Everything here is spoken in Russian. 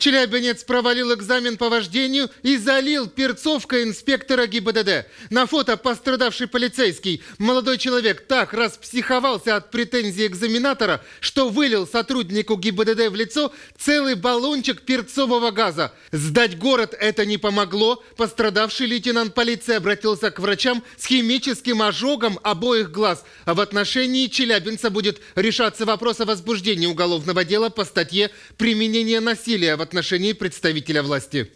Челябинец провалил экзамен по вождению и залил перцовка инспектора ГИБДД. На фото пострадавший полицейский. Молодой человек так распсиховался от претензий экзаменатора, что вылил сотруднику ГИБДД в лицо целый баллончик перцового газа. Сдать город это не помогло. Пострадавший лейтенант полиции обратился к врачам с химическим ожогом обоих глаз. А в отношении Челябинца будет решаться вопрос о возбуждении уголовного дела по статье «Применение насилия в отношении представителя власти.